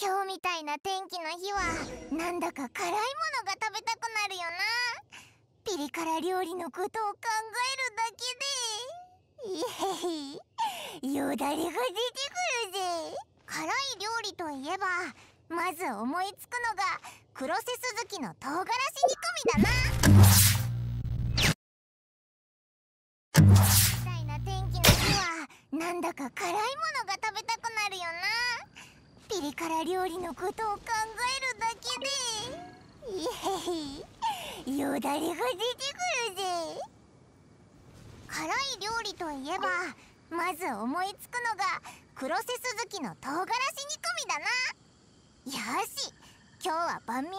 今日みたいな天気の日はなんだか辛いものが食べたくなるよなピリ辛料理のことを考えるだけでいえへよだれが出てくるぜ辛い料理といえばまず思いつくのが黒瀬ズキの唐辛子煮込みだなみたいな天気の日はなんだか辛いものが食べピリ辛料理のことを考えるだけでイエイよだれが出てくるぜ辛い料理といえばまず思いつくのが黒瀬スズキの唐辛子煮込みだなよし今日は万民堂で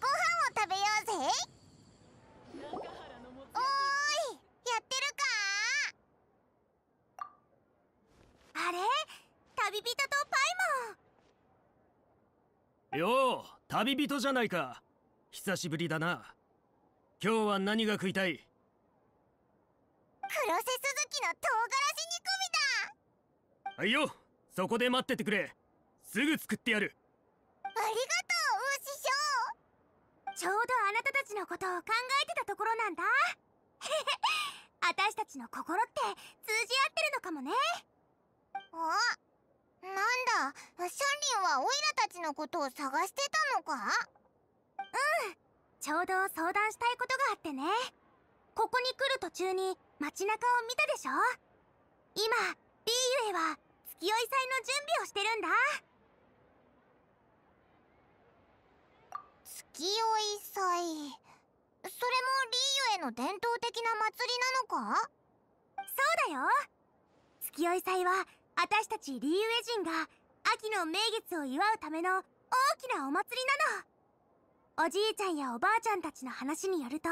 ご飯を食べようぜおーいやってるかあれ旅人とパイモンよう旅人じゃないか久しぶりだな今日は何が食いたい黒瀬鈴木の唐辛子煮込みだはいよそこで待っててくれすぐ作ってやるありがとうお師匠ちょうどあなたたちのことを考えてたところなんだ 私たちの心って通じ合ってるのかもねおなんだシャンリンはオイラたちのことを探してたのかうんちょうど相談したいことがあってねここに来る途中に街中を見たでしょ今リーユエは月酔い祭の準備をしてるんだ月酔い祭それもリーユエの伝統的な祭りなのかそうだよ月酔い祭は私たちリーウェ人が秋の名月を祝うための大きなお祭りなのおじいちゃんやおばあちゃんたちの話によると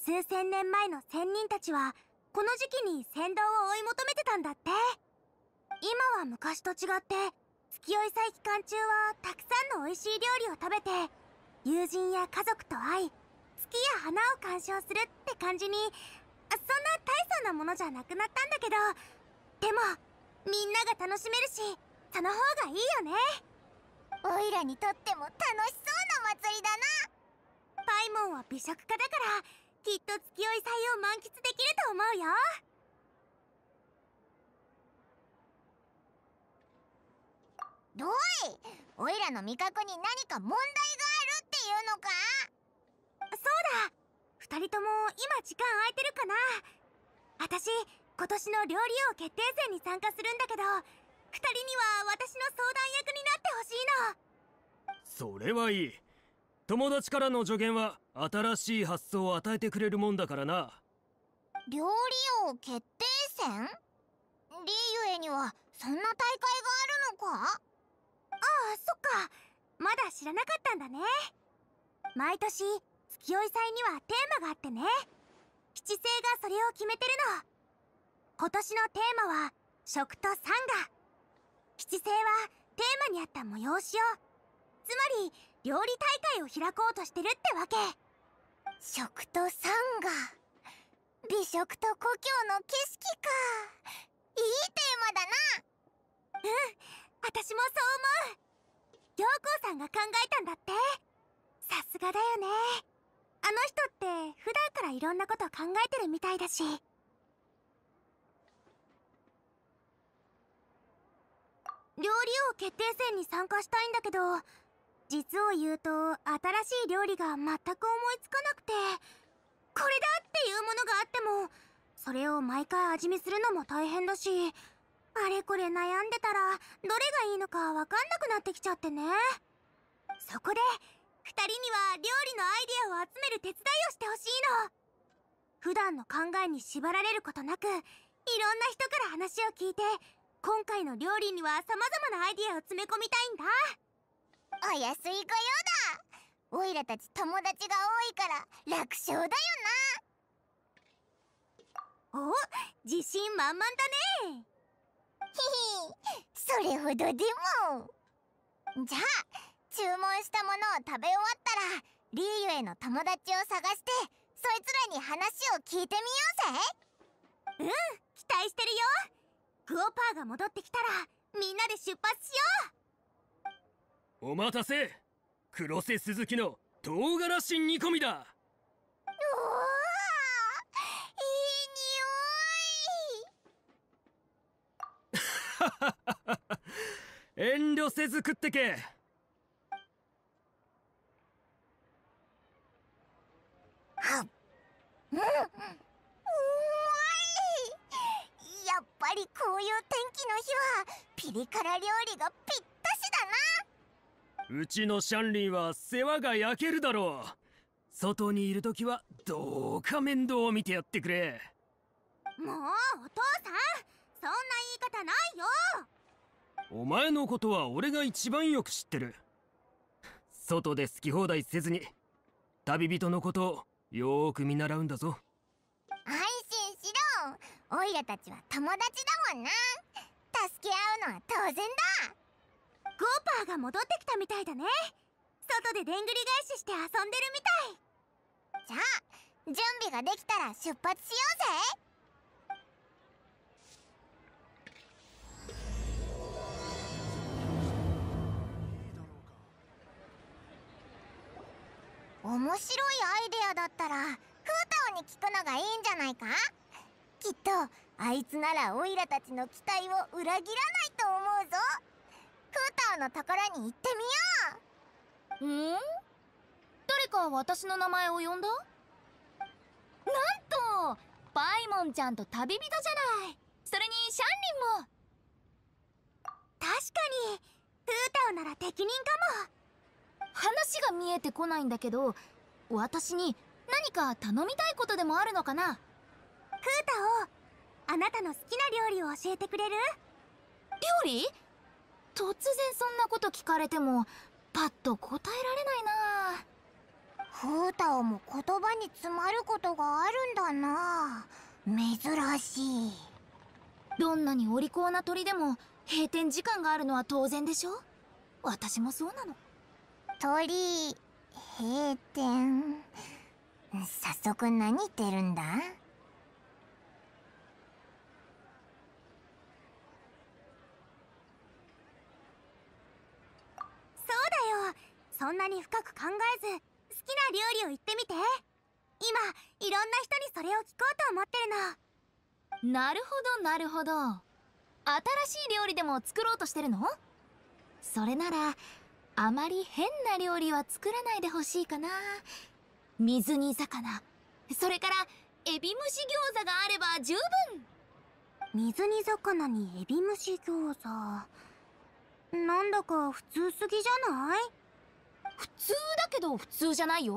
数千年前の仙人たちはこの時期に先導を追い求めてたんだって今は昔と違って月酔い祭期間中はたくさんの美味しい料理を食べて友人や家族と会い月や花を鑑賞するって感じにそんな大層なものじゃなくなったんだけどでもみんなが楽しめるしその方がいいよねオイラにとっても楽しそうな祭りだなパイモンは美食家だからきっと月い祭を満喫できると思うよどいオイラの味覚に何か問題があるっていうのかそうだ2人とも今時間空いてるかな私今年の料理王決定戦に参加するんだけど2人には私の相談役になってほしいのそれはいい友達からの助言は新しい発想を与えてくれるもんだからな料理王決定戦リーユエにはそんな大会があるのかああそっかまだ知らなかったんだね毎年月い祭にはテーマがあってね七星がそれを決めてるの今年のテーマは食とンガ七星はテーマに合った催しをつまり料理大会を開こうとしてるってわけ食とサンガ美食と故郷の景色かいいテーマだなうん私もそう思う陽光さんが考えたんだってさすがだよねあの人って普段からいろんなこと考えてるみたいだし料理王決定戦に参加したいんだけど実を言うと新しい料理が全く思いつかなくてこれだっていうものがあってもそれを毎回味見するのも大変だしあれこれ悩んでたらどれがいいのか分かんなくなってきちゃってねそこで2人には料理のアイデアを集める手伝いをしてほしいの普段の考えに縛られることなくいろんな人から話を聞いて今回の料理には様々なアイディアを詰め込みたいんだお安い御用だオイラたち友達が多いから楽勝だよなお自信満々だねひひそれほどでもじゃあ注文したものを食べ終わったらリーユへの友達を探してそいつらに話を聞いてみようぜうん期待してるよクオパーが戻ってきたらみんなで出発しようお待たせ黒瀬鈴木の唐辛子煮込みだおおいい匂い 遠慮せず食ってけはっピリ辛料理がぴったしだなうちのシャンリンは世話が焼けるだろう外にいる時はどうか面倒を見てやってくれもうお父さんそんな言い方ないよお前のことは俺が一番よく知ってる外で好き放題せずに旅人のことをよーく見習うんだぞ安心しろオイラたちは友達だもんな助け合うのは当然だゴーパーが戻ってきたみたいだね外ででんぐり返しして遊んでるみたいじゃあ準備ができたら出発しようぜ面白いアイデアだったらクータオに聞くのがいいんじゃないかきっとあいつならオイラたちの期待を裏切らないと思うぞクーターのところに行ってみようん誰か私の名前を呼んだなんとパイモンちゃんと旅人じゃないそれにシャンリンも確かにクータオなら適任かも話が見えてこないんだけど私に何か頼みたいことでもあるのかなクータをあなたの好きな料理を教えてくれる料理突然そんなこと聞かれてもパッと答えられないなフータオも言葉に詰まることがあるんだな珍しいどんなにお利口な鳥でも閉店時間があるのは当然でしょ私もそうなの鳥閉店早速何言ってるんだそうだよそんなに深く考えず好きな料理を言ってみて今いろんな人にそれを聞こうと思ってるのなるほどなるほど新しい料理でも作ろうとしてるのそれならあまり変な料理は作らないでほしいかな水煮魚それからエビ蒸し餃子があれば十分水煮魚にエビ蒸し餃子なんだか普通すぎじゃない普通だけど普通じゃないよ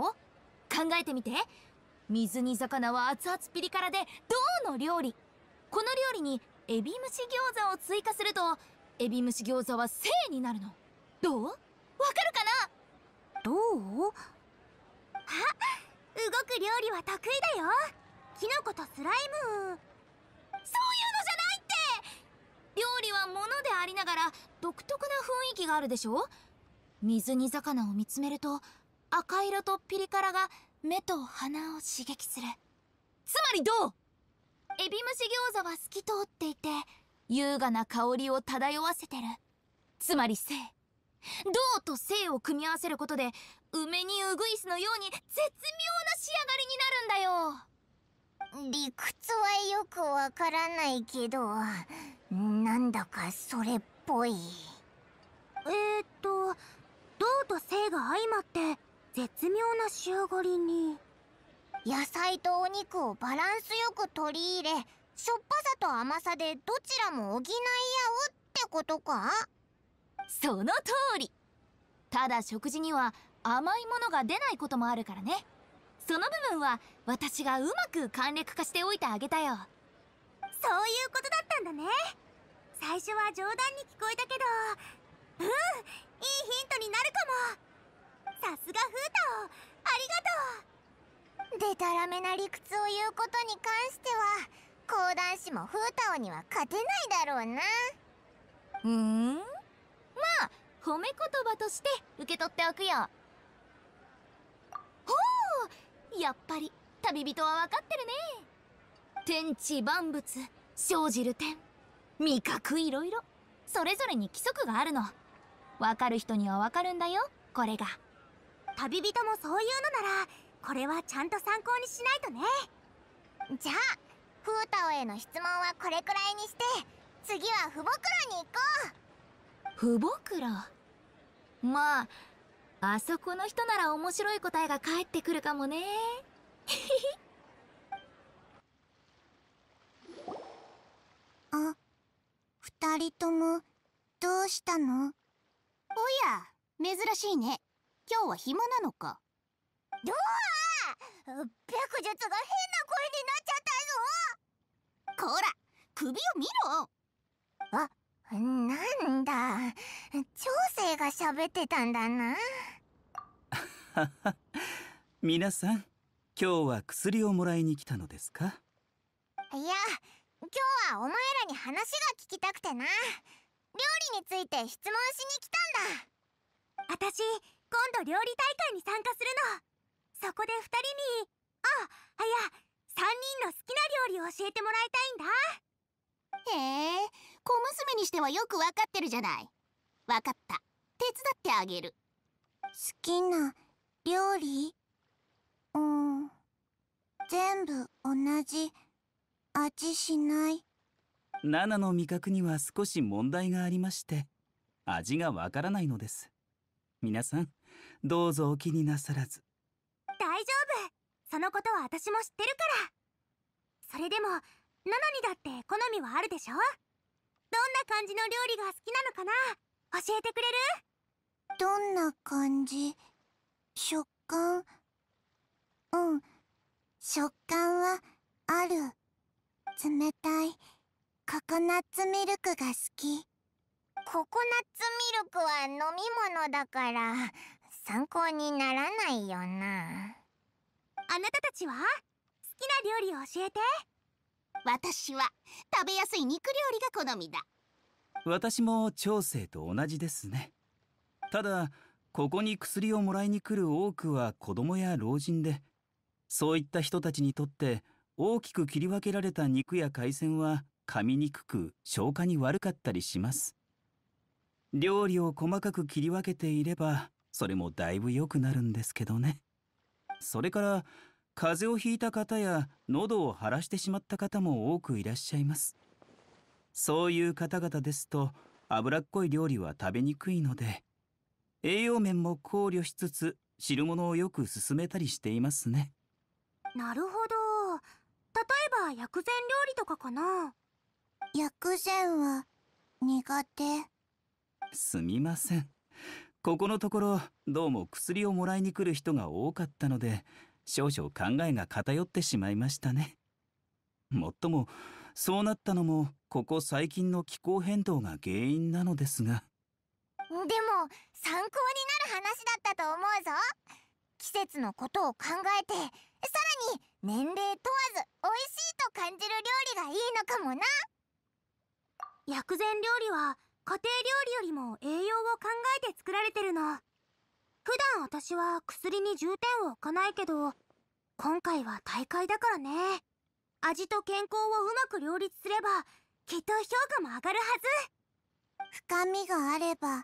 考えてみて水煮魚は熱々ピリ辛で銅の料理この料理にエビ蒸し餃子を追加するとエビ蒸し餃子は正になるのどうわかるかなどうあ動く料理は得意だよキノコとスライムそういうのじゃない料理はものでありながら独特な雰囲気があるでしょ水煮魚を見つめると赤色とピリ辛が目と鼻を刺激するつまりどうエビ蒸し餃子は透き通っていて優雅な香りを漂わせてるつまり性銅と性を組み合わせることで梅にウグイスのように絶妙な仕上がりになるんだよ理屈はよくわからないけどなんだかそれっぽいえー、っと銅と性が相まって絶妙な仕上がりに野菜とお肉をバランスよく取り入れしょっぱさと甘さでどちらも補い合うってことかその通りただ食事には甘いものが出ないこともあるからねその部分は私がうまく簡略化しておいてあげたよそういうことだったんだね最初は冗談に聞こえたけどうんいいヒントになるかもさすがフータをありがとうでたらめな理屈を言うことに関しては講談師もフータオには勝てないだろうなうんまあ褒め言葉として受け取っておくよほうやっぱり旅人は分かってるね天地万物生じる天味覚いろいろそれぞれに規則があるの分かる人には分かるんだよこれが旅人もそういうのならこれはちゃんと参考にしないとねじゃあフータオへの質問はこれくらいにして次はフボクロに行こうフボクロまああそこの人なら面白い答えが返ってくるかもね あ二人ともどうしたのおや珍しいね今日は暇なのかどう白術が変な声になっちゃったぞこら首を見ろあなんだ長生が喋ってたんだな 皆さん今日は薬をもらいに来たのですかいや今日はお前らに話が聞きたくてな料理について質問しに来たんだ私今度料理大会に参加するのそこで2人にああいや3人の好きな料理を教えてもらいたいんだへえ小娘にしてはよく分かってるじゃない分かった手伝ってあげる好きな料理うん全部同じ味しないナナの味覚には少し問題がありまして味がわからないのです皆さんどうぞお気になさらず大丈夫そのことは私も知ってるからそれでもナナにだって好みはあるでしょどんな感じの料理が好きなのかな教えてくれるどんな感じ食感うん食感はある冷たいココナッツミルクが好きココナッツミルクは飲み物だから参考にならないよなあなたたちは好きな料理を教えて私は食べやすい肉料理が好みだ私も長生と同じですねただここに薬をもらいに来る多くは子供や老人でそういった人たちにとって大きく切り分けられた肉や海鮮は噛みにくく消化に悪かったりします。料理を細かく切り分けていればそれもだいぶ良くなるんですけどね。それから風邪をひいた方や喉を腫らしてしまった方も多くいらっしゃいます。そういう方々ですと脂っこい料理は食べにくいので栄養面も考慮しつつ汁物をよく勧めたりしていますね。なるほど。は薬膳料理とかかな薬膳は苦手すみませんここのところどうも薬をもらいに来る人が多かったので少々考えが偏ってしまいましたねもっともそうなったのもここ最近の気候変動が原因なのですがでも参考になる話だったと思うぞ季節のことを考えてさらに年齢問わず美味しいと感じる料理がいいのかもな薬膳料理は家庭料理よりも栄養を考えて作られてるの普段私は薬に重点を置かないけど今回は大会だからね味と健康をうまく両立すればきっと評価も上がるはず深みがあれば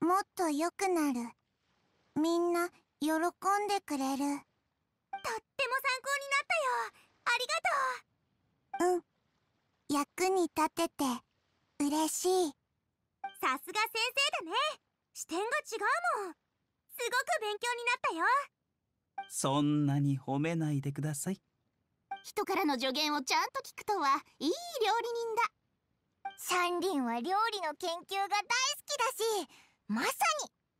もっと良くなるみんな喜んでくれるっても参考になったよありがとううん役に立てて嬉しいさすが先生だね視点が違うもんすごく勉強になったよそんなに褒めないでください人からの助言をちゃんと聞くとはいい料理人だリンは料理の研究が大好きだしまさ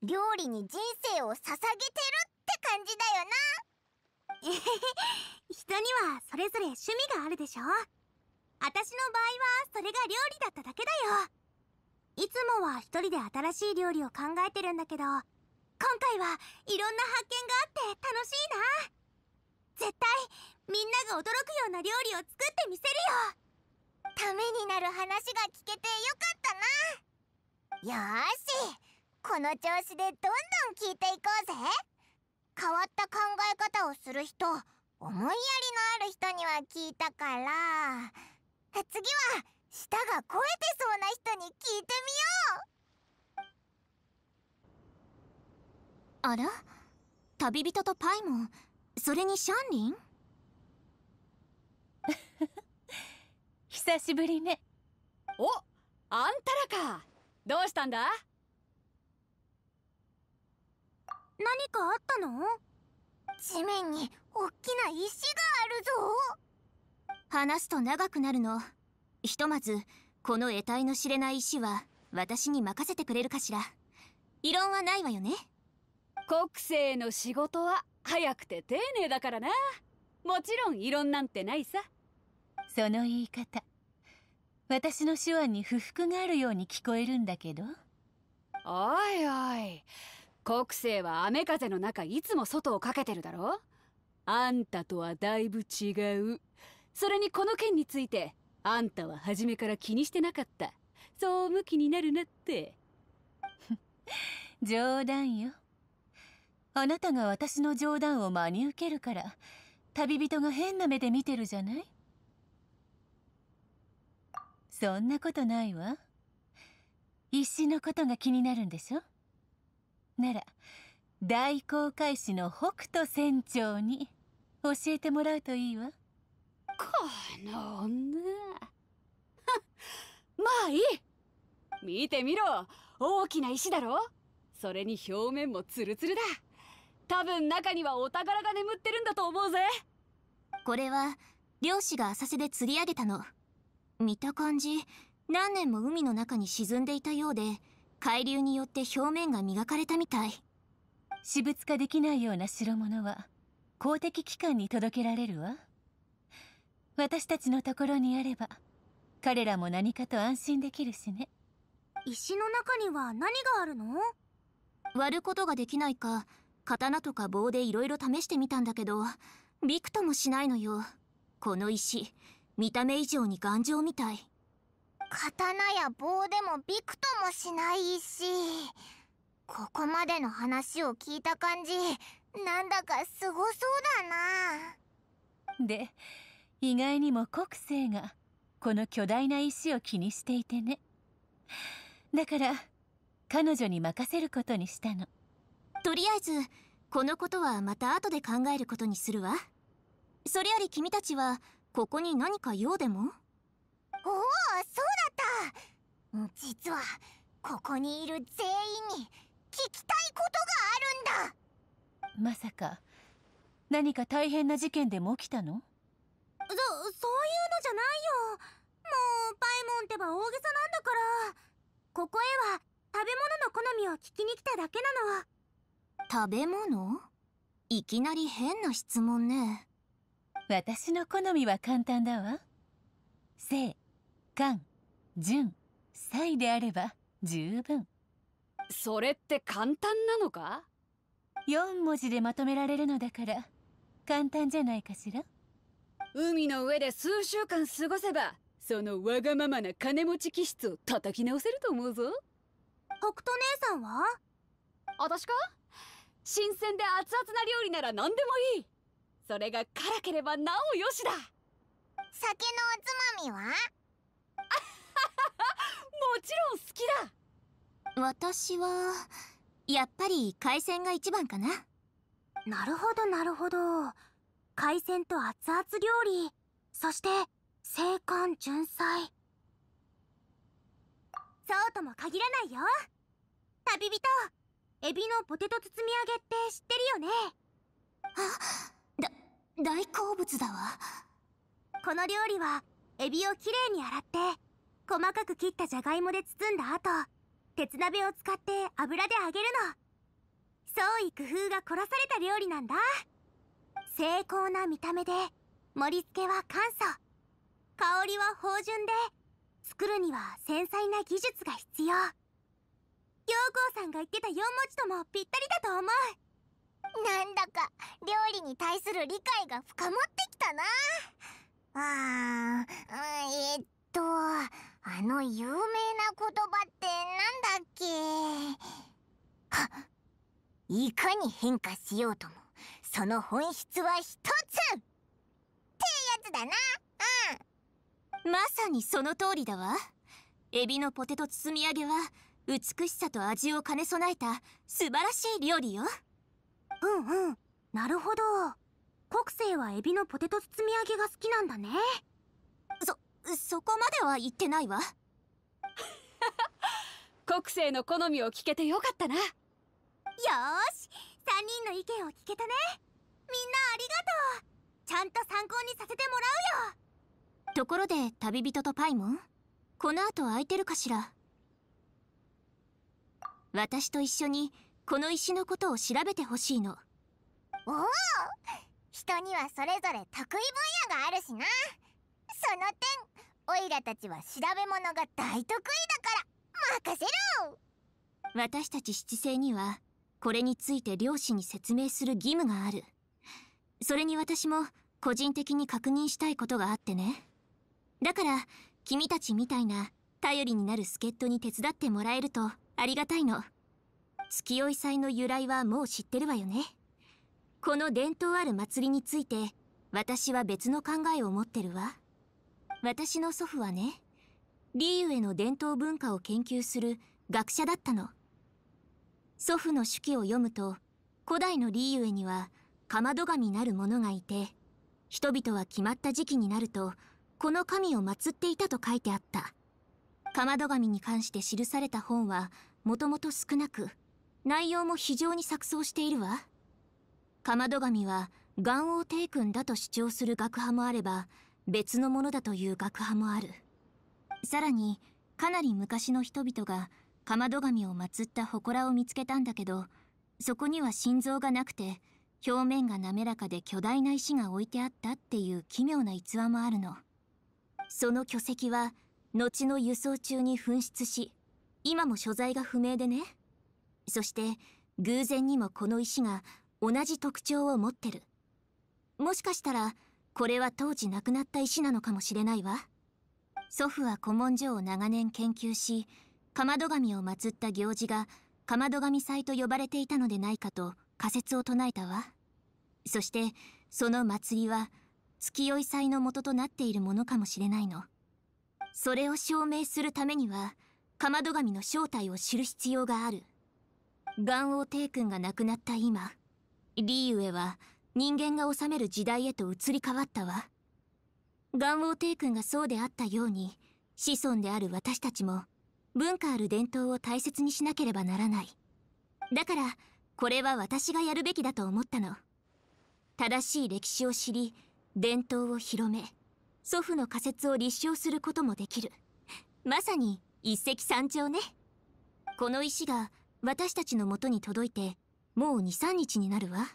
に料理に人生を捧げてるって感じだよなえへへ人にはそれぞれ趣味があるでしょ私の場合はそれが料理だっただけだよいつもは一人で新しい料理を考えてるんだけど今回はいろんな発見があって楽しいな絶対みんなが驚くような料理を作ってみせるよためになる話が聞けてよかったなよしこの調子でどんどん聞いていこうぜ変わった考え方をする人思いやりのある人には聞いたから次は舌が肥えてそうな人に聞いてみようあら旅人とパイモンそれにシャンリン 久しぶりねおあんたらかどうしたんだ何かあったの地面に大きな石があるぞ話すと長くなるのひとまずこの得体の知れない石は私に任せてくれるかしら異論はないわよね国政の仕事は早くて丁寧だからなもちろん異論なんてないさその言い方私の手腕に不服があるように聞こえるんだけどおいおい国生は雨風の中いつも外をかけてるだろあんたとはだいぶ違うそれにこの件についてあんたは初めから気にしてなかったそう向きになるなって 冗談よあなたが私の冗談を真に受けるから旅人が変な目で見てるじゃないそんなことないわ石のことが気になるんでしょなら大航海士の北斗船長に教えてもらうといいわこの女 まあいい見てみろ大きな石だろそれに表面もツルツルだ多分中にはお宝が眠ってるんだと思うぜこれは漁師が浅瀬で釣り上げたの見た感じ何年も海の中に沈んでいたようで海流によって表面が磨かれたみたい私物化できないような代物は公的機関に届けられるわ私たちのところにあれば彼らも何かと安心できるしね石の中には何があるの割ることができないか刀とか棒でいろいろ試してみたんだけどびくともしないのよこの石見た目以上に頑丈みたい刀や棒でもびくともしないしここまでの話を聞いた感じなんだかすごそうだなで意外にも国生がこの巨大な石を気にしていてねだから彼女に任せることにしたのとりあえずこのことはまた後で考えることにするわそれより君たちはここに何か用でもおおそうだった実はここにいる全員に聞きたいことがあるんだまさか何か大変な事件でも起きたのそそういうのじゃないよもうパイモンってば大げさなんだからここへは食べ物の好みを聞きに来ただけなの食べ物いきなり変な質問ね私の好みは簡単だわ性官純才であれば十分それって簡単なのか4文字でまとめられるのだから簡単じゃないかしら海の上で数週間過ごせばそのわがままな金持ち気質を叩き直せると思うぞ北斗姉さんは私か新鮮で熱々な料理なら何でもいいそれが辛ければなおよしだ酒のおつまみはもちろん好きだ私はやっぱり海鮮が一番かななるほどなるほど海鮮と熱々料理そして青函純菜そうとも限らないよ旅人エビのポテト包み揚げって知ってるよねあだ大好物だわこの料理はエビをきれいに洗って細かく切ったじゃがいもで包んだ後鉄鍋を使って油で揚げるの創意工夫が凝らされた料理なんだ精巧な見た目で盛り付けは簡素香りは芳醇で作るには繊細な技術が必要陽光さんが言ってた4文字ともぴったりだと思うなんだか料理に対する理解が深まってきたなあーえっとあの有名な言葉ってなんだっけはっ いかに変化しようともその本質は一つってやつだなうんまさにその通りだわエビのポテト包み揚げは美しさと味を兼ね備えた素晴らしい料理ようんうんなるほど国生はエビのポテト包み揚げが好きなんだねそこまでは言ってないわ 国政の好みを聞けてよかったなよし3人の意見を聞けたねみんなありがとうちゃんと参考にさせてもらうよところで旅人とパイモンこの後空いてるかしら私と一緒にこの石のことを調べてほしいのおお人にはそれぞれ得意分野があるしなその点オイラたちは調べ物が大得意だから任せろ私たち七星にはこれについて両親に説明する義務があるそれに私も個人的に確認したいことがあってねだから君たちみたいな頼りになる助っ人に手伝ってもらえるとありがたいの月追い祭の由来はもう知ってるわよねこの伝統ある祭りについて私は別の考えを持ってるわ私の祖父はねリーウェの伝統文化を研究する学者だったの祖父の手記を読むと古代のリーウェにはかまど神なる者がいて人々は決まった時期になるとこの神を祀っていたと書いてあったかまど神に関して記された本はもともと少なく内容も非常に錯綜しているわかまど神は岩王帝君だと主張する学派もあれば別のものだという学派もあるさらにかなり昔の人々がかまど神を祀った祠を見つけたんだけどそこには心臓がなくて表面が滑らかで巨大な石が置いてあったっていう奇妙な逸話もあるのその巨石は後の輸送中に紛失し今も所在が不明でねそして偶然にもこの石が同じ特徴を持ってるもしかしたらこれは当時亡くなった石なのかもしれないわ祖父は古文書を長年研究しかまど神を祀った行事がかまど神祭と呼ばれていたのでないかと仮説を唱えたわそしてその祭りは月酔い祭の元となっているものかもしれないのそれを証明するためにはかまど神の正体を知る必要がある元王帝君が亡くなった今リーウェは人間が治める時代へと移り変わったわ元王帝君がそうであったように子孫である私たちも文化ある伝統を大切にしなければならないだからこれは私がやるべきだと思ったの正しい歴史を知り伝統を広め祖父の仮説を立証することもできるまさに一石三鳥ねこの石が私たちのもとに届いてもう23日になるわ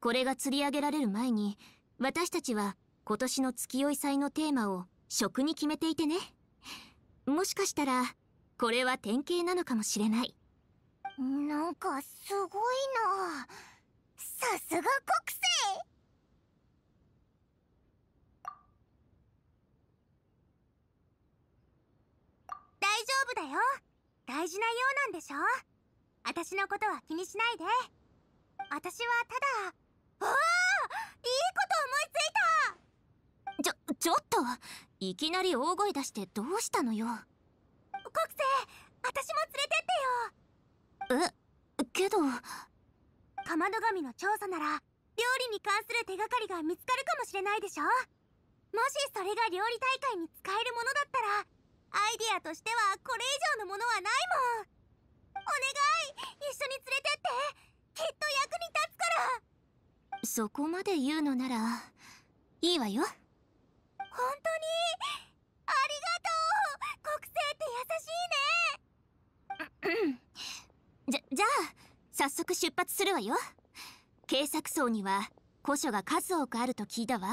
これが釣り上げられる前に私たちは今年の月酔い祭のテーマを食に決めていてねもしかしたらこれは典型なのかもしれないなんかすごいなさすが国政大丈夫だよ大事なようなんでしょ私のことは気にしないで私はただああいいこと思いついたちょちょっといきなり大声出してどうしたのよ国政私も連れてってよえけどかまど神の調査なら料理に関する手がかりが見つかるかもしれないでしょもしそれが料理大会に使えるものだったらアイディアとしてはこれ以上のものはないもんお願い一緒に連れてってきっと役に立つからそこまで言うのならいいわよ本当にありがとう国政って優しいねじゃじゃあ早速出発するわよ警察層には古書が数多くあると聞いたわ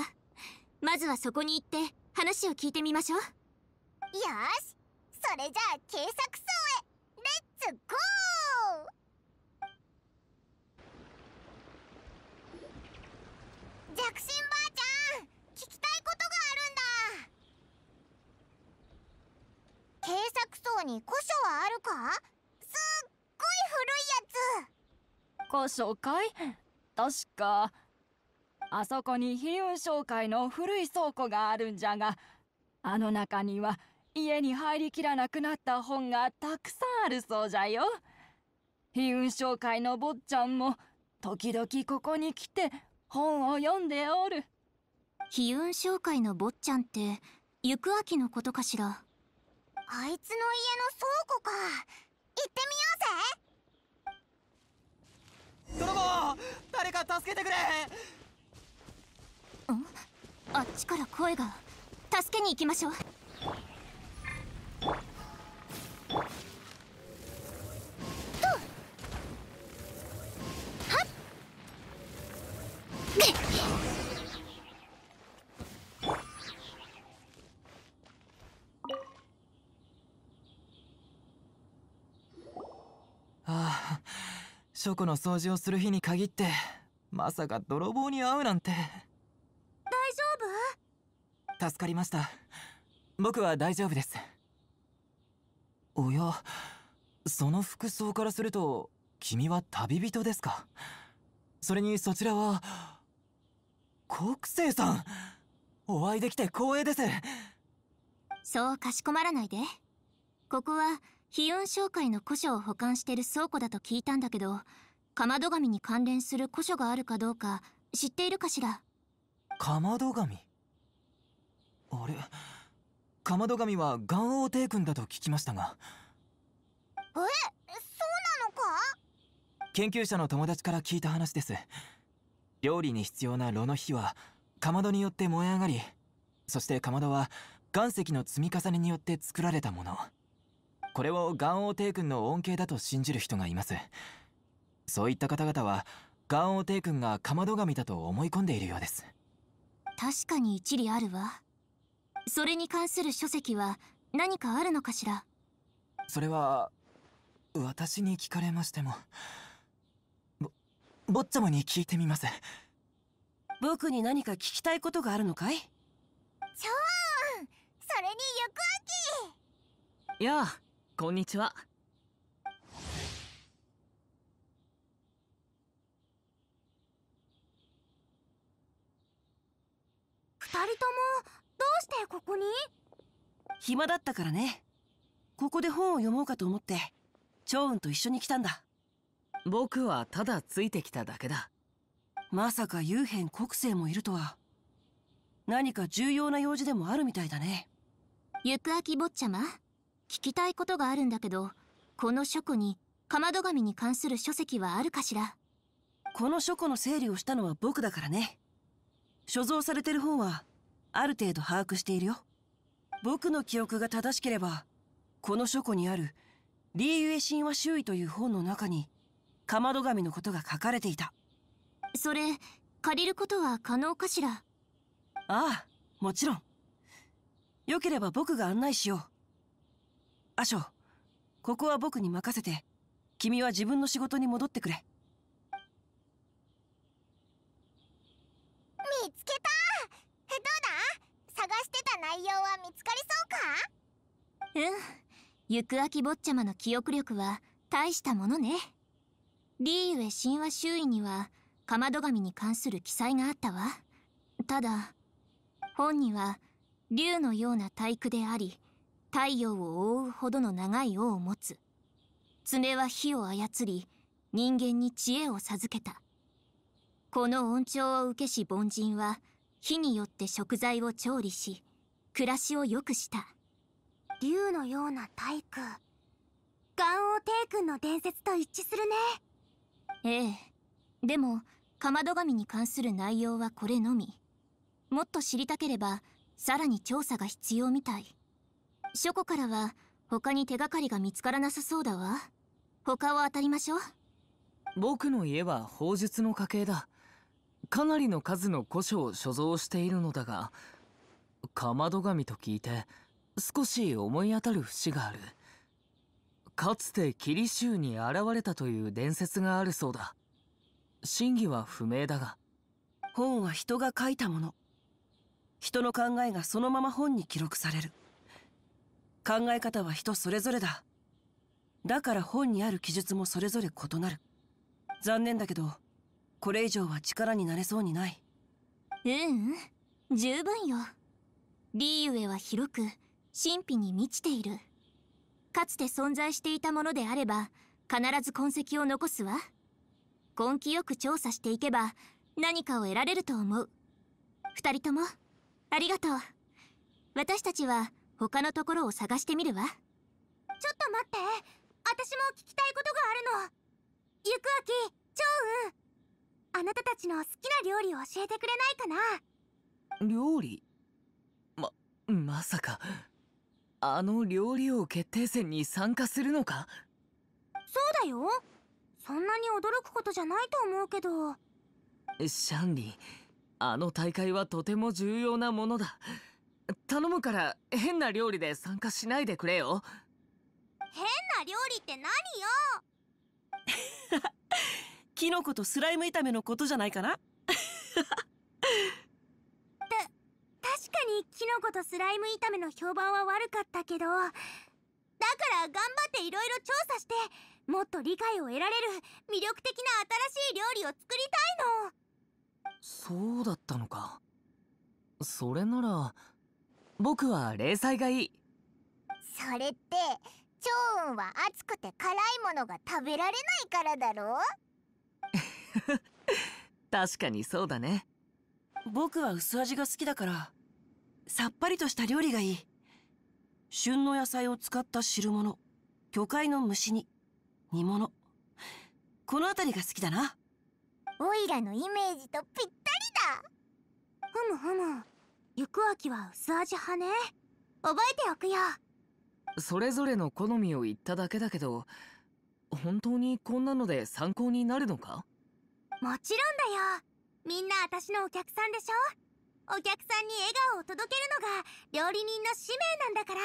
まずはそこに行って話を聞いてみましょうよしそれじゃあ警察層へレッツゴー弱心ばあちゃん聞きたいことがあるんだ警察層に古書はあるかすっごい古いやつ古書かい確かあそこに飛雲商会の古い倉庫があるんじゃがあの中には家に入りきらなくなった本がたくさんあるそうじゃよ。飛雲商会の坊ちゃんも時々ここに来て本を読んでおる飛雲商会の坊ちゃんって行く秋のことかしらあいつの家の倉庫か行ってみようぜ泥棒誰か助けてくれんあっちから声が助けに行きましょうああ書庫の掃除をする日に限ってまさか泥棒に会うなんて大丈夫助かりました僕は大丈夫ですおやその服装からすると君は旅人ですかそれにそちらは国生さんお会いできて光栄ですそうかしこまらないでここは飛雲商会の古書を保管してる倉庫だと聞いたんだけどかまど神に関連する古書があるかどうか知っているかしらかまど神あれかまど神は岩王帝君だと聞きましたがえそうなのか研究者の友達から聞いた話です料理に必要な炉の火はかまどによって燃え上がりそしてかまどは岩石の積み重ねによって作られたものこれを岩王帝君の恩恵だと信じる人がいますそういった方々は岩王帝君がかまど神だと思い込んでいるようです確かに一理あるわそれに関する書籍は何かあるのかしらそれは私に聞かれましても坊ちゃまに聞いてみます僕に何か聞きたいことがあるのかいちょーそれにゆくあきやあこんにちは二人ともどうしてここに暇だったからねここで本を読もうかと思って趙雲と一緒に来たんだ僕はただついてきただけだまさか幽変国政もいるとは何か重要な用事でもあるみたいだね行く秋坊ちゃま聞きたいことがあるんだけどこの書庫にかまど神に関する書籍はあるかしらこの書庫の整理をしたのは僕だからね所蔵されてる方はある程度把握しているよ僕の記憶が正しければこの書庫にある「リーユエ神話周囲」という本の中にかまど神のことが書かれていたそれ借りることは可能かしらああもちろんよければ僕が案内しようアショここは僕に任せて君は自分の仕事に戻ってくれ見つけたどうだ探してた内容は見つかりそうかうん行く秋坊ちゃまの記憶力は大したものねリーウェ神話周囲にはかまど神に関する記載があったわただ本には竜のような体育であり太陽を覆うほどの長い尾を持つ爪は火を操り人間に知恵を授けたこの恩寵を受けし凡人は火によって食材を調理し暮らしを良くした竜のような体育ガ王帝君の伝説と一致するねええでもかまど神に関する内容はこれのみもっと知りたければさらに調査が必要みたい書庫からは他に手がかりが見つからなさそうだわ他を当たりましょう僕の家は砲術の家系だかなりの数の古書を所蔵しているのだがかまど神と聞いて少し思い当たる節があるかつて霧州に現れたという伝説があるそうだ真偽は不明だが本は人が書いたもの人の考えがそのまま本に記録される考え方は人それぞれだだから本にある記述もそれぞれ異なる残念だけどこれ以上は力になれそうにないううん十分よリーウェは広く神秘に満ちているかつて存在していたものであれば必ず痕跡を残すわ根気よく調査していけば何かを得られると思う2人ともありがとう私たちは他のところを探してみるわちょっと待って私も聞きたいことがあるのゆくあき超運あなたたちの好きな料理を教えてくれないかな料理ままさかあの料理王決定戦に参加するのかそうだよそんなに驚くことじゃないと思うけどシャンリーあの大会はとても重要なものだ頼むから変な料理で参加しないでくれよ変な料理って何よ キノコとスライム炒めのことじゃないかなにキノコとスライム炒めの評判は悪かったけどだから頑張っていろいろ調査してもっと理解を得られる魅力的な新しい料理を作りたいのそうだったのかそれなら僕は冷菜がいいそれって超雲は熱くて辛いものが食べられないからだろ 確かにそうだね僕は薄味が好きだからさっぱりとした料理がいい。旬の野菜を使った汁物、魚介の蒸し煮、煮物。この辺りが好きだな。オイラのイメージとぴったりだふむふむ、行くあきは薄味派ね。覚えておくよ。それぞれの好みを言っただけだけど、本当にこんなので参考になるのかもちろんだよみんな私のお客さんでしょお客さんに笑顔を届けるのが料理人の使命なんだから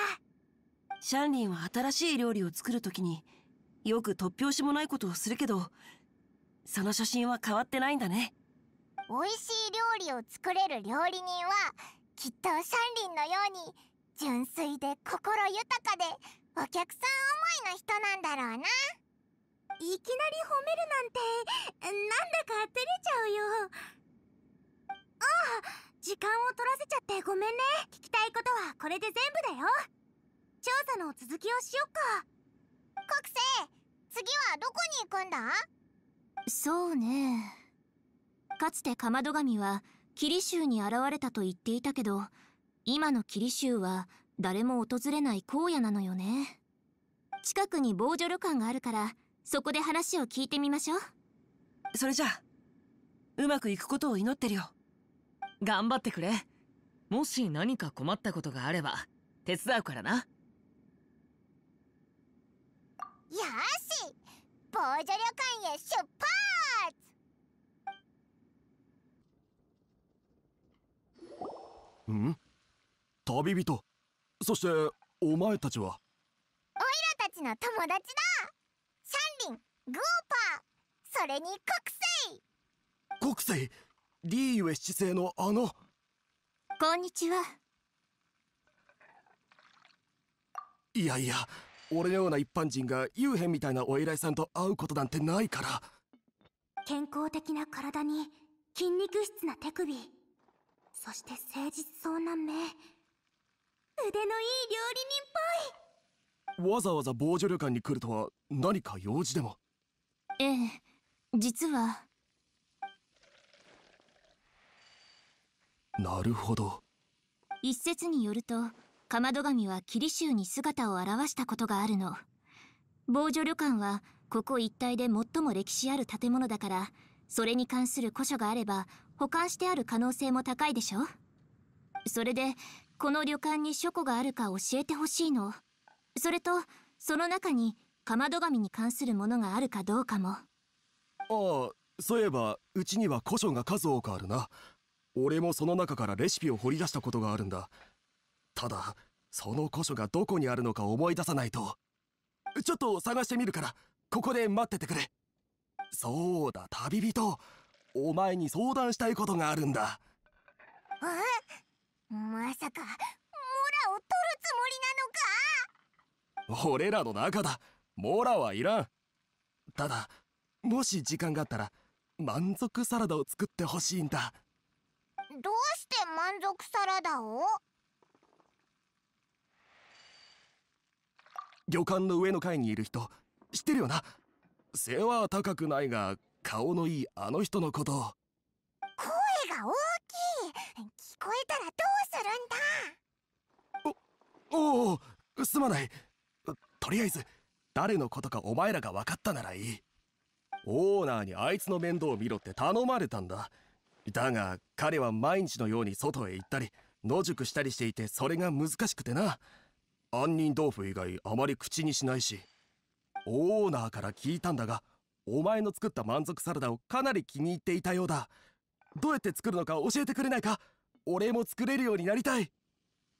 シャンリンは新しい料理を作る時によく突拍子もないことをするけどその初心は変わってないんだね美味しい料理を作れる料理人はきっとシャンリンのように純粋で心豊かでお客さん思いの人なんだろうないきなり褒めるなんてなんだか照れちゃうよああ時間を取らせちゃってごめんね聞きたいことはこれで全部だよ調査の続きをしよっか国生次はどこに行くんだそうねかつてかまど神はキリに現れたと言っていたけど今のキリは誰も訪れない荒野なのよね近くに防除旅館があるからそこで話を聞いてみましょうそれじゃあうまくいくことを祈ってるよ頑張ってくれもし何か困ったことがあれば手伝うからなよし防除旅館へ出発ん旅人そしてお前たちはオイラたちの友達だシャンリングオーパーそれに国生国生リーゆえ七星のあのこんにちはいやいや俺のような一般人が幽閉みたいなお偉いさんと会うことなんてないから健康的な体に筋肉質な手首そして誠実そうな目腕のいい料理人っぽいわざわざ防除旅館に来るとは何か用事でもええ実はなるほど一説によるとかまど神は霧衆に姿を現したことがあるの防除旅館はここ一帯で最も歴史ある建物だからそれに関する古書があれば保管してある可能性も高いでしょそれでこの旅館に書庫があるか教えてほしいのそれとその中にかまど神に関するものがあるかどうかもああそういえばうちには古書が数多くあるな俺もその中からレシピを掘り出したことがあるんだただその古書がどこにあるのか思い出さないとちょっと探してみるからここで待っててくれそうだ旅人お前に相談したいことがあるんだえまさかモラを取るつもりなのか俺らの中だモラはいらんただもし時間があったら満足サラダを作ってほしいんだどうして満足サラダを旅館の上の階にいる人知ってるよな背は高くないが顔のいいあの人のこと声が大きい聞こえたらどうするんだおおおすまないとりあえず誰のことかお前らが分かったならいいオーナーにあいつの面倒を見ろって頼まれたんだだが彼は毎日のように外へ行ったり野宿したりしていてそれが難しくてな杏仁豆腐以外あまり口にしないしオーナーから聞いたんだがお前の作った満足サラダをかなり気に入っていたようだどうやって作るのか教えてくれないか俺も作れるようになりたいショーの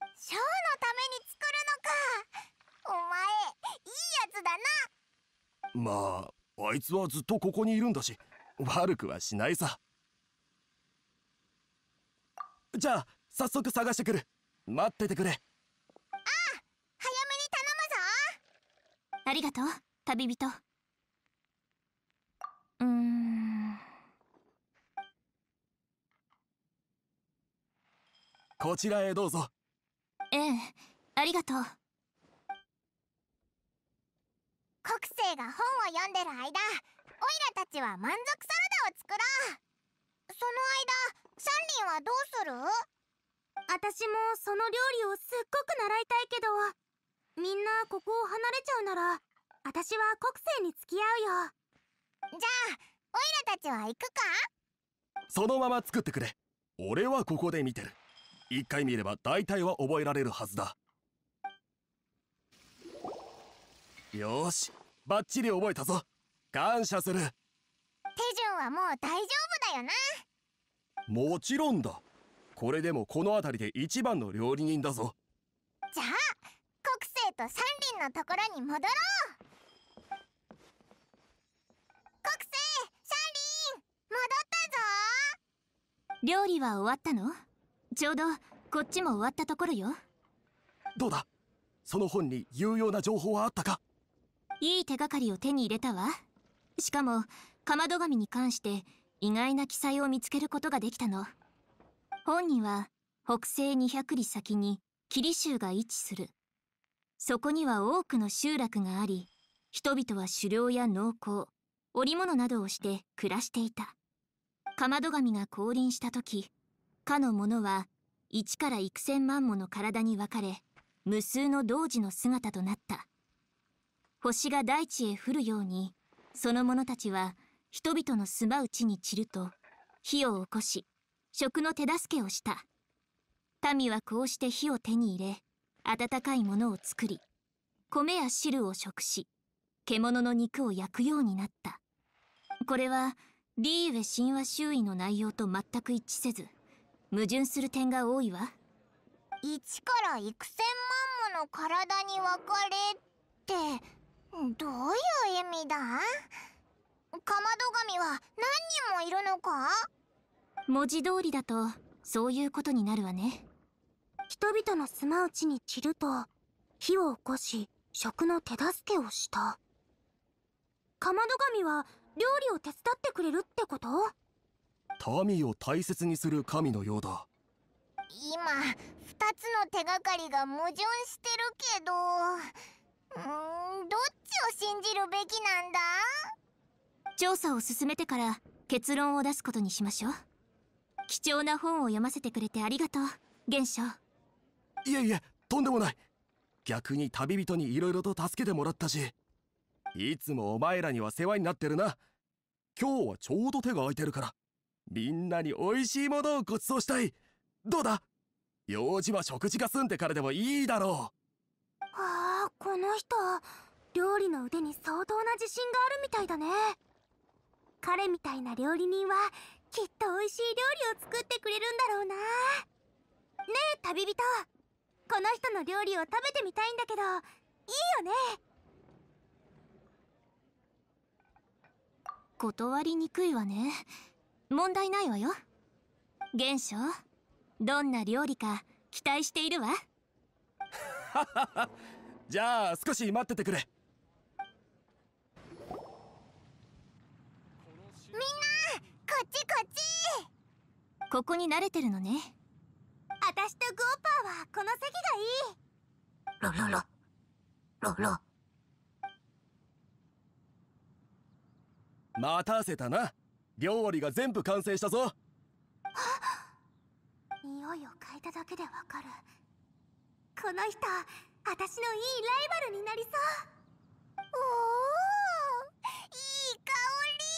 ために作るのかお前いいやつだなまああいつはずっとここにいるんだし悪くはしないさじゃあ早速探してくる待っててくれああ早めに頼むぞありがとう旅人うんこちらへどうぞええありがとう国生が本を読んでる間オイラたちは満足サラダを作ろうその間サンリンはどうする私もその料理をすっごく習いたいけどみんなここを離れちゃうなら私は国政に付き合うよじゃあオイラたちは行くかそのまま作ってくれ俺はここで見てる一回見れば大体は覚えられるはずだよしバッチリ覚えたぞ感謝する手順はもう大丈夫だよなもちろんだこれでもこの辺りで一番の料理人だぞじゃあ国政と山林のところに戻ろう国政山輪戻ったぞ料理は終わったのちょうどこっちも終わったところよどうだその本に有用な情報はあったかいい手がかりを手に入れたわしかもかまど神に関して意外な記載を見つけることができたの本には北西200里先に霧州が位置するそこには多くの集落があり人々は狩猟や農耕織物などをして暮らしていたかまど神が降臨した時かの者は1から幾千万もの体に分かれ無数の童子の姿となった星が大地へ降るようにその者たちは人々の住まう地に散ると火を起こし食の手助けをした民はこうして火を手に入れ温かいものを作り米や汁を食し獣の肉を焼くようになったこれはリーウェ神話周囲の内容と全く一致せず矛盾する点が多いわ1から幾千万もの体に分かれってどういう意味だかまど神は何人もいるのか文字通りだとそういうことになるわね人々の住まう地に散ると火を起こし食の手助けをしたかまど神は料理を手伝ってくれるってこと民を大切にする神のようだ今2つの手がかりが矛盾してるけどうんどっちを信じるべきなんだ調査を進めてから結論を出すことにしましょう貴重な本を読ませてくれてありがとう現象いえいえとんでもない逆に旅人に色々と助けてもらったしいつもお前らには世話になってるな今日はちょうど手が空いてるからみんなに美味しいものをご馳走したいどうだ用事は食事が済んでからでもいいだろうはあこの人料理の腕に相当な自信があるみたいだね彼みたいな料理人はきっと美味しい料理を作ってくれるんだろうなねえ旅人この人の料理を食べてみたいんだけどいいよね断りにくいわね問題ないわよ現象どんな料理か期待しているわ じゃあ少し待っててくれみんなこっちこっちここに慣れてるのね私とゴーパーはこの席がいいロロロロロ待たせたな料理が全部完成したぞ匂いを嗅いただけでわかるこの人私のいいライバルになりそうおおいい香り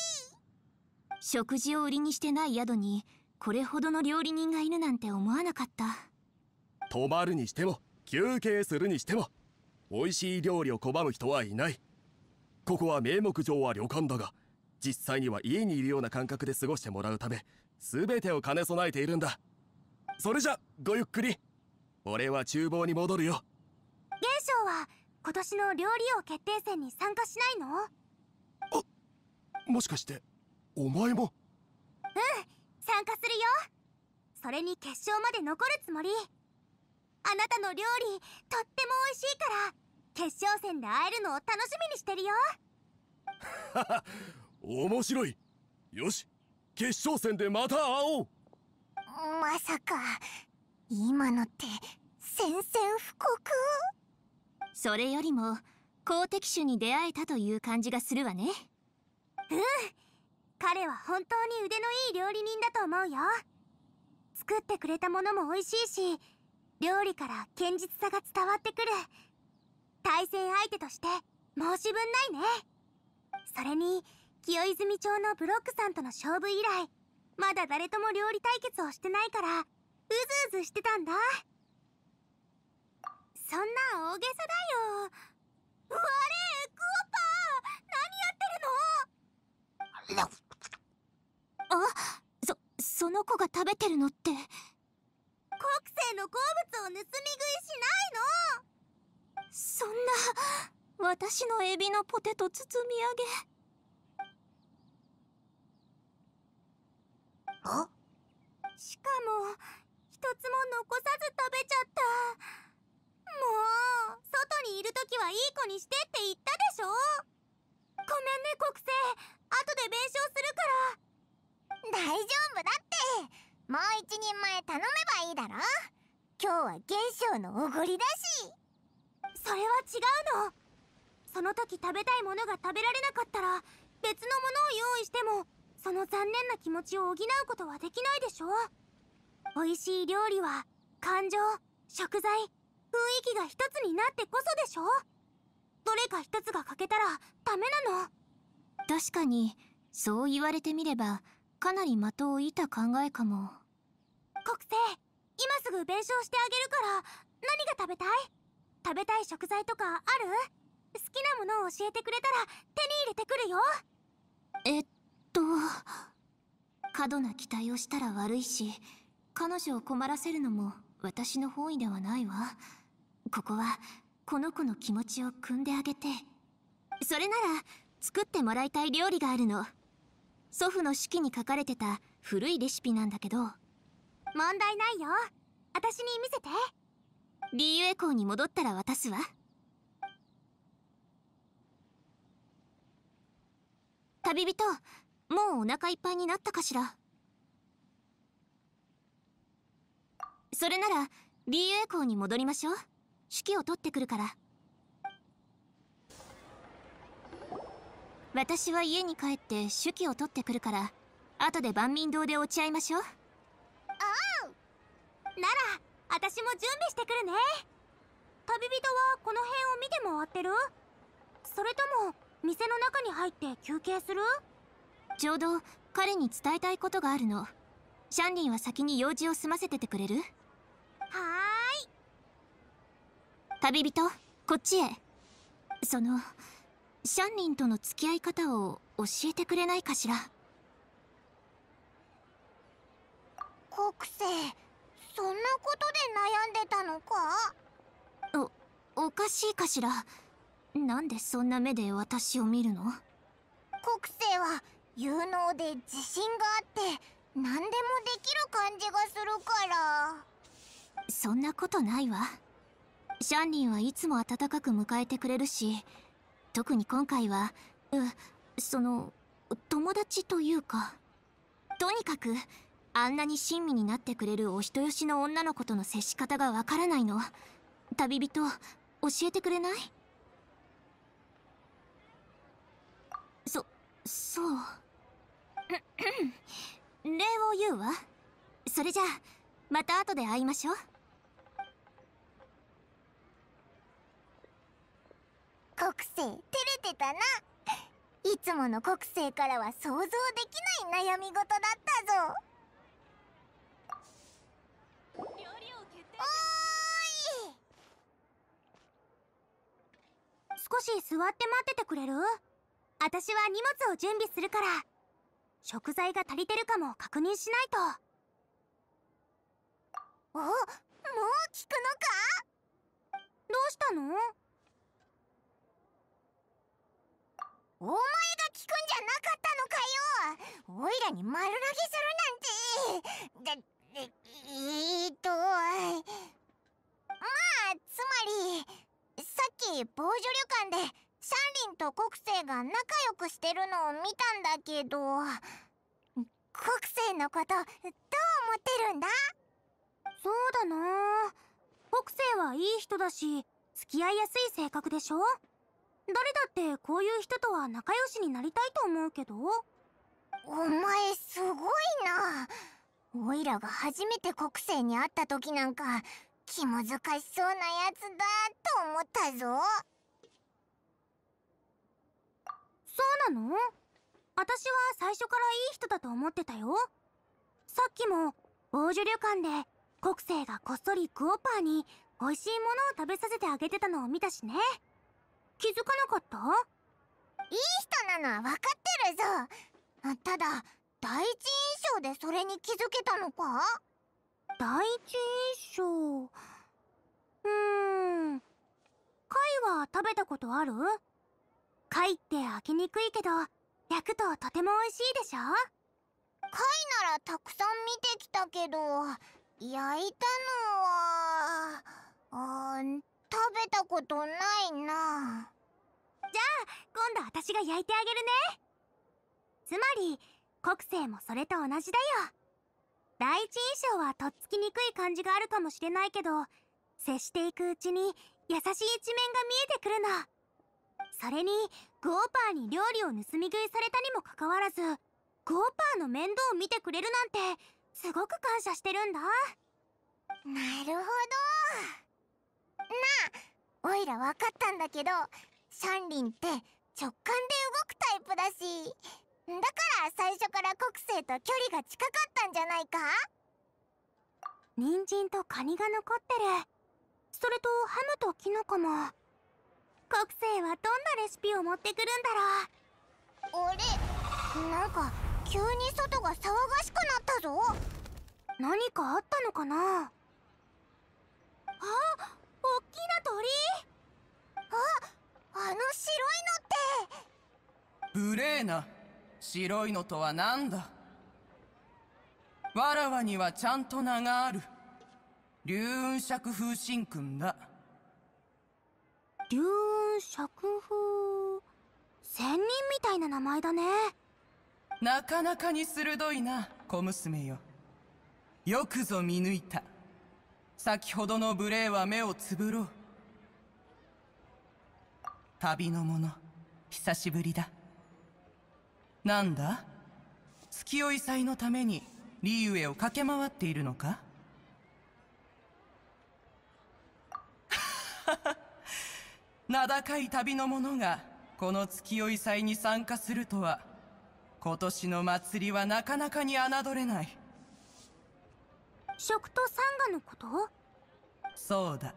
食事を売りにしてない宿にこれほどの料理人がいるなんて思わなかった泊まるにしても休憩するにしても美味しい料理を拒む人はいないここは名目上は旅館だが実際には家にいるような感覚で過ごしてもらうため全てを兼ね備えているんだそれじゃごゆっくり俺は厨房に戻るよ元将は今年の料理王決定戦に参加しないのあもしかしてお前もうん参加するよそれに決勝まで残るつもりあなたの料理とっても美味しいから決勝戦で会えるのを楽しみにしてるよ 面白いよし決勝戦でまた会おうまさか今のって宣戦布告それよりも公敵種に出会えたという感じがするわねうん彼は本当に腕のいい料理人だと思うよ作ってくれたものも美味しいし料理から堅実さが伝わってくる対戦相手として申し分ないねそれに清泉町のブロックさんとの勝負以来まだ誰とも料理対決をしてないからうずうずしてたんだそんな大げさだよ我クオッパー何やってるのそその子が食べてるのって国政の好物を盗み食いしないのそんな私のエビのポテト包み上げあしかも一つも残さず食べちゃったもう外にいる時はいい子にしてって言ったでしょごめんね国政後で弁償する大丈夫だってもう一人前頼めばいいだろ今日は現象のおごりだしそれは違うのその時食べたいものが食べられなかったら別のものを用意してもその残念な気持ちを補うことはできないでしょ美味しい料理は感情食材雰囲気が一つになってこそでしょどれか一つが欠けたらダメなの確かにそう言われてみればかなり的を射た考えかも国政今すぐ弁償してあげるから何が食べたい食べたい食材とかある好きなものを教えてくれたら手に入れてくるよえっと過度な期待をしたら悪いし彼女を困らせるのも私の本意ではないわここはこの子の気持ちを汲んであげてそれなら作ってもらいたい料理があるの祖父の手記に書かれてた古いレシピなんだけど問題ないよ私に見せてリーユエーに戻ったら渡すわ旅人もうお腹いっぱいになったかしらそれならリーユエーに戻りましょう手記を取ってくるから。私は家に帰って手記を取ってくるから後で万民堂で落ち合いましょうああなら私も準備してくるね旅人はこの辺を見て回ってるそれとも店の中に入って休憩するちょうど彼に伝えたいことがあるのシャンリンは先に用事を済ませててくれるはーい旅人こっちへそのシャンリンとの付き合い方を教えてくれないかしら国生そんなことで悩んでたのかおおかしいかしらなんでそんな目で私を見るの国生は有能で自信があって何でもできる感じがするからそんなことないわシャンリンはいつも温かく迎えてくれるし特に今回はうその友達というかとにかくあんなに親身になってくれるお人よしの女の子との接し方がわからないの旅人教えてくれないそそう礼を言うわそれじゃあまた後で会いましょう国政照れてたないつもの国生からは想像できない悩み事だったぞおーい少し座って待っててくれる私は荷物を準備するから食材が足りてるかも確認しないとおもう聞くのかどうしたのお前が聞くんじゃなかったのかよおいらに丸投げするなんてだええっとまあつまりさっき防除旅館でシャンリンと国政が仲良くしてるのを見たんだけど国政のことどう思ってるんだそうだな国政はいい人だし付き合いやすい性格でしょ誰だってこういう人とは仲良しになりたいと思うけどお前すごいなおいらが初めて国政に会った時なんか気難しそうなやつだと思ったぞそうなの私は最初からいい人だと思ってたよさっきも王女旅館で国政がこっそりクオッパーに美味しいものを食べさせてあげてたのを見たしね気づかなかったいい人なのは分かってるぞただ第一印象でそれに気づけたのか第一印象うーん貝は食べたことある貝って開きにくいけど焼くととても美味しいでしょ貝ならたくさん見てきたけど焼いたのはうん食べたことないなじゃあ今度私が焼いてあげるねつまり国政もそれと同じだよ第一印象はとっつきにくい感じがあるかもしれないけど接していくうちに優しい一面が見えてくるのそれにゴーパーに料理を盗み食いされたにもかかわらずゴーパーの面倒を見てくれるなんてすごく感謝してるんだなるほどなあおいら分かったんだけど三輪って直感で動くタイプだしだから最初から国生と距離が近かったんじゃないか人参とカニが残ってるそれとハムとキノコも国生はどんなレシピを持ってくるんだろうあれなんか急に外が騒がしくなったぞ何かあったのかなあおっきな鳥ああの白いのって無礼な白いのとは何だわらわにはちゃんと名がある龍雲尺風神君だ龍雲尺風仙人みたいな名前だねなかなかに鋭いな小娘よよくぞ見抜いた先ほどの無礼は目をつぶろう旅の者久しぶりだなんだ月夜祭のためにリーウェを駆け回っているのか 名高い旅の者がこの月夜祭に参加するとは今年の祭りはなかなかに侮れない食とサンガのことそうだ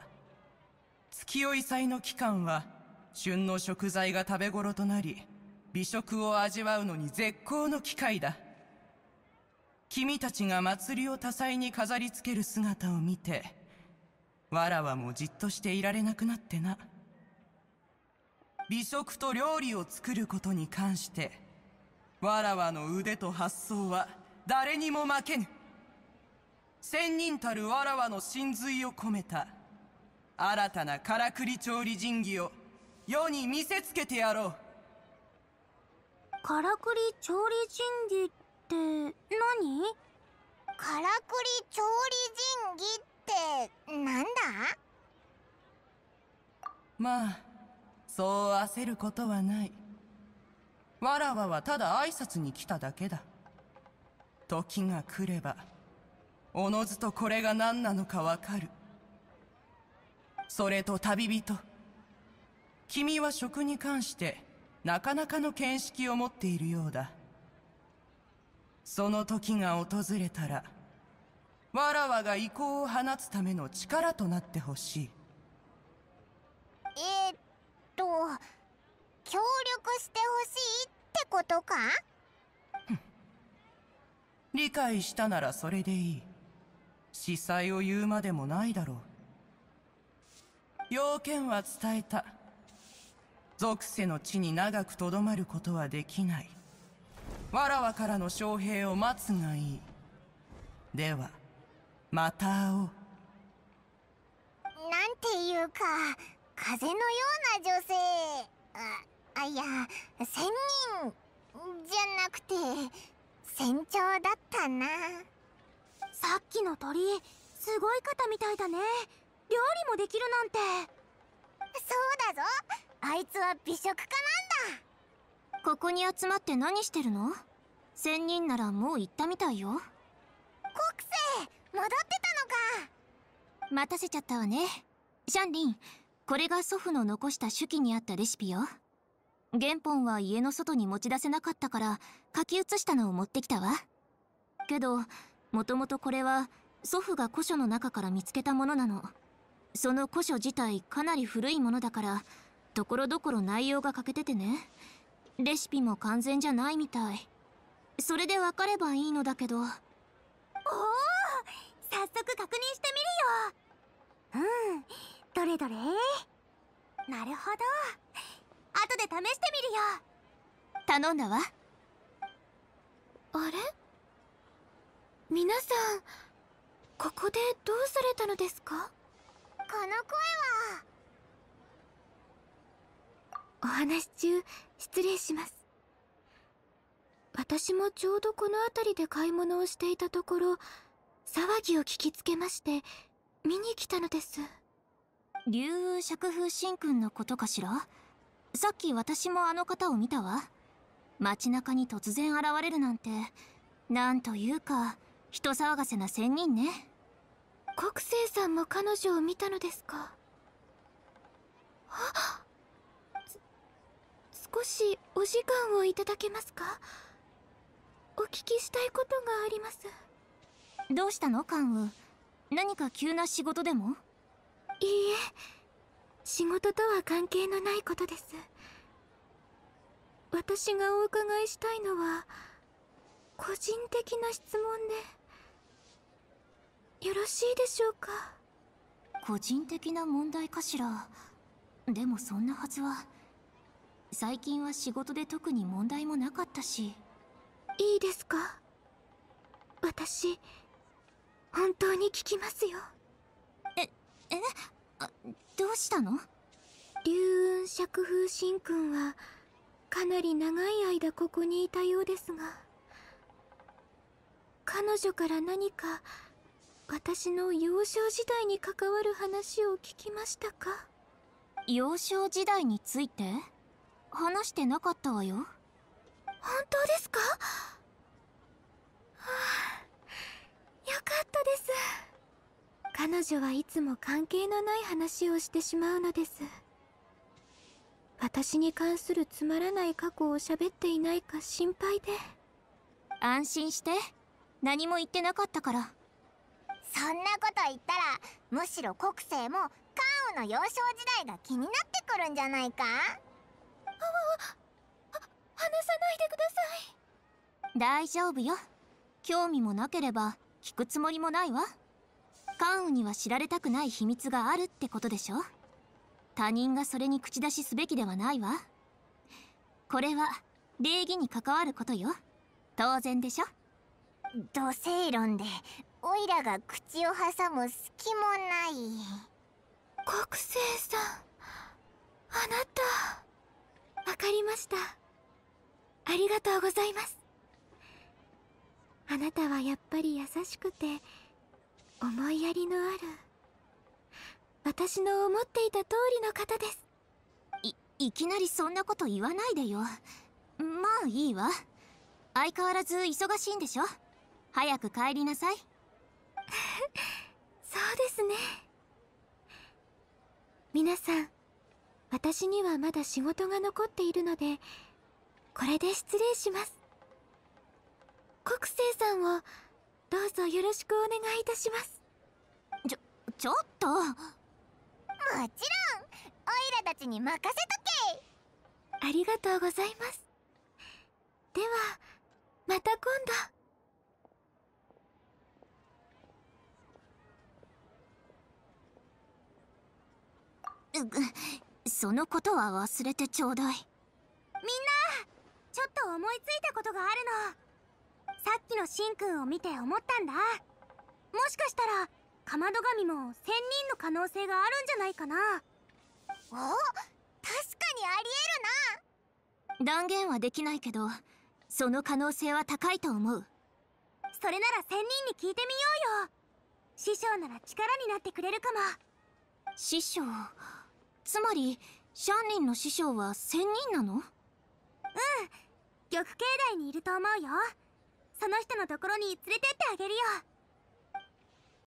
月夜祭の期間は旬の食材が食べ頃となり美食を味わうのに絶好の機会だ君たちが祭りを多彩に飾りつける姿を見てわらわもじっとしていられなくなってな美食と料理を作ることに関してわらわの腕と発想は誰にも負けぬ千人たるわらわの神髄を込めた新たなからくり調理神器を世に見せつけてやろうからくり調理神技って何からくり調理神技ってなんだまあそう焦ることはないわらわはただ挨拶に来ただけだ時が来ればおのずとこれが何なのかわかるそれと旅人君は食に関してなかなかの見識を持っているようだその時が訪れたらわらわが意向を放つための力となってほしいえー、っと協力してほしいってことか理解したならそれでいい司祭を言うまでもないだろう要件は伝えた属世の地に長くとどまることはできないわらわからの将兵を待つがいいではまた会おうなんていうか風のような女性あいや仙人じゃなくて船長だったなさっきの鳥すごい方みたいだね料理もできるなんてそうだぞあいつは美食家なんだここに集まって何してるの仙人ならもう行ったみたいよ国政戻ってたのか待たせちゃったわねシャンリンこれが祖父の残した手記にあったレシピよ原本は家の外に持ち出せなかったから書き写したのを持ってきたわけどもともとこれは祖父が古書の中から見つけたものなのその古書自体かなり古いものだからところどころ内容が欠けててねレシピも完全じゃないみたいそれで分かればいいのだけどおお早速確認してみるようんどれどれなるほど後で試してみるよ頼んだわあれ皆さんここでどうされたのですかこの声はお話中失礼します私もちょうどこの辺りで買い物をしていたところ騒ぎを聞きつけまして見に来たのです竜雲釈風神君のことかしらさっき私もあの方を見たわ街中に突然現れるなんてなんというか人騒がせな仙人ね国生さんも彼女を見たのですかあっ少しお時間をいただけますかお聞きしたいことがありますどうしたの関羽何か急な仕事でもいいえ仕事とは関係のないことです私がお伺いしたいのは個人的な質問でよろしいでしょうか個人的な問題かしらでもそんなはずは最近は仕事で特に問題もなかったしいいですか私本当に聞きますよええどうしたの竜雲釈風神君はかなり長い間ここにいたようですが彼女から何か私の幼少時代に関わる話を聞きましたか幼少時代について話してなかったわよ本当ですか、はあ、よかったです彼女はいつも関係のない話をしてしまうのです私に関するつまらない過去を喋っていないか心配で安心して何も言ってなかったからそんなこと言ったらむしろ国政も関羽の幼少時代が気になってくるんじゃないか話さないでください大丈夫よ興味もなければ聞くつもりもないわ関羽には知られたくない秘密があるってことでしょ他人がそれに口出しすべきではないわこれは礼儀に関わることよ当然でしょ土星論でオイラが口を挟む隙もない国生さんあなたわかりましたありがとうございますあなたはやっぱり優しくて思いやりのある私の思っていた通りの方ですいいきなりそんなこと言わないでよまあいいわ相変わらず忙しいんでしょ早く帰りなさい そうですね皆さん私にはまだ仕事が残っているのでこれで失礼します国生さんをどうぞよろしくお願いいたしますちょちょっともちろんオイラたちに任せとけありがとうございますではまた今度うぐそのことは忘れてちょうだいみんなちょっと思いついたことがあるのさっきのしんくんを見て思ったんだもしかしたらかまど神も仙人の可能性があるんじゃないかなお確かにありえるな断言はできないけどその可能性は高いと思うそれなら仙人に聞いてみようよ師匠なら力になってくれるかも師匠つまりシャンリンの師匠は仙人なのうん玉境内にいると思うよその人のところに連れてってあげるよ